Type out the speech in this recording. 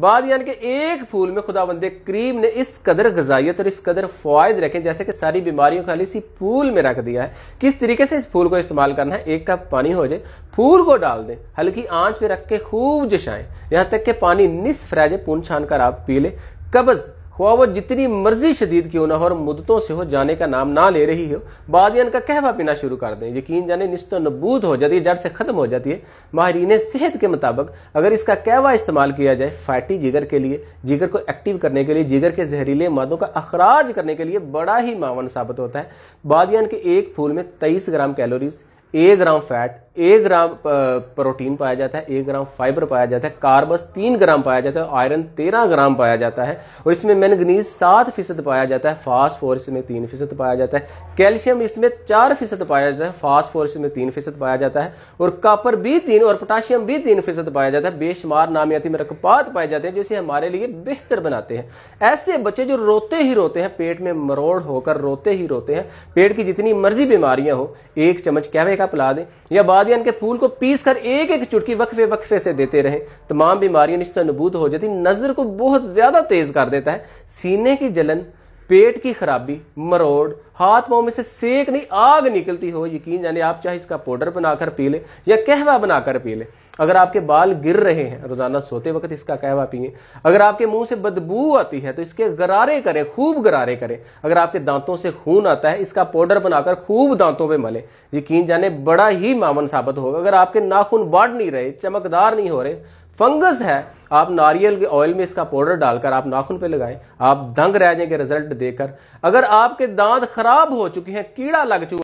बाद यानी कि एक फूल में खुदा बंदे करीम ने इस कदर गजाइत और इस कदर फायद रखे जैसे कि सारी बीमारियों का इसी फूल में रख दिया है किस तरीके से इस फूल को इस्तेमाल करना है एक कप पानी हो जाए फूल को डाल दें हल्की आंच पे रख के खूब जशाएं यहां तक कि पानी निस्फ रह जाए पून छान कर आप पी लें कब्ज़ हुआ वो जितनी मर्जी शदीद क्यों ना हो और मुद्दतों से हो जाने का नाम ना ले रही हो बाद का कहवा पीना शुरू कर दें यकीन जाने नस्त नबूद हो जाती है जड़ से ख़त्म हो जाती है माहरीन सेहत के मुताबिक अगर इसका कहवा इस्तेमाल किया जाए फैटी जिगर के लिए जिगर को एक्टिव करने के लिए जिगर के जहरीले मादों का अखराज करने के लिए बड़ा ही मावन साबित होता है बादियन के एक फूल में तेईस ग्राम कैलोरीज एक ग्राम फैट एक ग्राम प्रोटीन पाया जाता है एक ग्राम फाइबर पाया जाता है कार्बस तीन ग्राम पाया जाता है आयरन तेरह ग्राम पाया जाता है और इसमें मैनगनीज सात फीसद पाया जाता है फास्फोरस में तीन फीसद पाया जाता है कैल्शियम इसमें चार फीसद पाया जाता है फास्फोरस में तीन फीसद पाया जाता है और कापर भी तीन और पोटाशियम भी तीन फीसद पाया जाता है बेशुमार नामियाती में रकपात पाए जाते हैं जिसे हमारे लिए बेहतर बनाते हैं ऐसे बच्चे जो रोते ही रोते हैं पेट में मरोड़ होकर रोते ही रोते हैं पेट की जितनी मर्जी बीमारियां हो एक चम्मच कहवे का पिला दें या बाद कादियान के फूल को पीस कर एक एक चुटकी वक्फे वक्फे से देते रहे तमाम बीमारियां निश्चित नबूद हो जाती नजर को बहुत ज्यादा तेज कर देता है सीने की जलन पेट की खराबी मरोड़ हाथ पाओ में से सेक नहीं आग निकलती हो यकीन जाने आप चाहे इसका पाउडर बनाकर पी लें या कहवा बनाकर पी लें अगर आपके बाल गिर रहे हैं रोजाना सोते वक्त इसका कहवा पिए अगर आपके मुंह से बदबू आती है तो इसके गरारे करें खूब गरारे करें अगर आपके दांतों से खून आता है इसका पाउडर बनाकर खूब दांतों में मले यकीन जाने बड़ा ही मामन साबित होगा अगर आपके नाखून बाढ़ नहीं रहे चमकदार नहीं हो रहे फंगस है आप नारियल के ऑयल में इसका पाउडर डालकर आप नाखून पे लगाएं आप दंग रह जाएंगे रिजल्ट देकर अगर आपके दांत खराब हो चुके हैं कीड़ा लग चुका